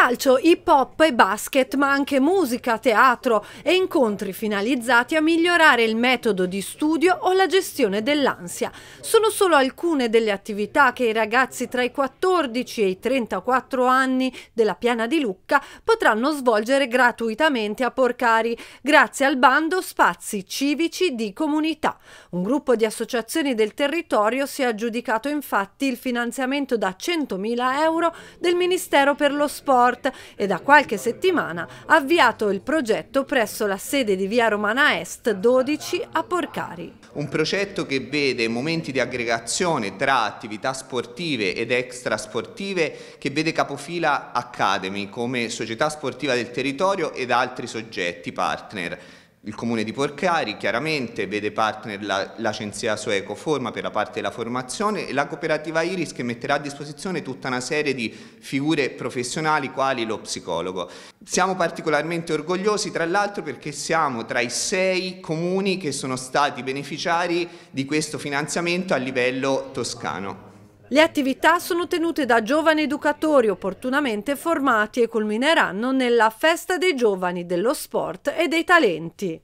Calcio, hip hop e basket, ma anche musica, teatro e incontri finalizzati a migliorare il metodo di studio o la gestione dell'ansia. Sono solo alcune delle attività che i ragazzi tra i 14 e i 34 anni della Piana di Lucca potranno svolgere gratuitamente a Porcari, grazie al bando Spazi Civici di Comunità. Un gruppo di associazioni del territorio si è aggiudicato infatti il finanziamento da 100.000 euro del Ministero per lo Sport sport e da qualche settimana ha avviato il progetto presso la sede di Via Romana Est 12 a Porcari. Un progetto che vede momenti di aggregazione tra attività sportive ed extrasportive che vede capofila Academy come società sportiva del territorio ed altri soggetti partner. Il comune di Porcari chiaramente vede partner l'agenzia Sueco Forma per la parte della formazione e la cooperativa Iris che metterà a disposizione tutta una serie di figure professionali quali lo psicologo. Siamo particolarmente orgogliosi tra l'altro perché siamo tra i sei comuni che sono stati beneficiari di questo finanziamento a livello toscano. Le attività sono tenute da giovani educatori opportunamente formati e culmineranno nella Festa dei Giovani, dello Sport e dei Talenti.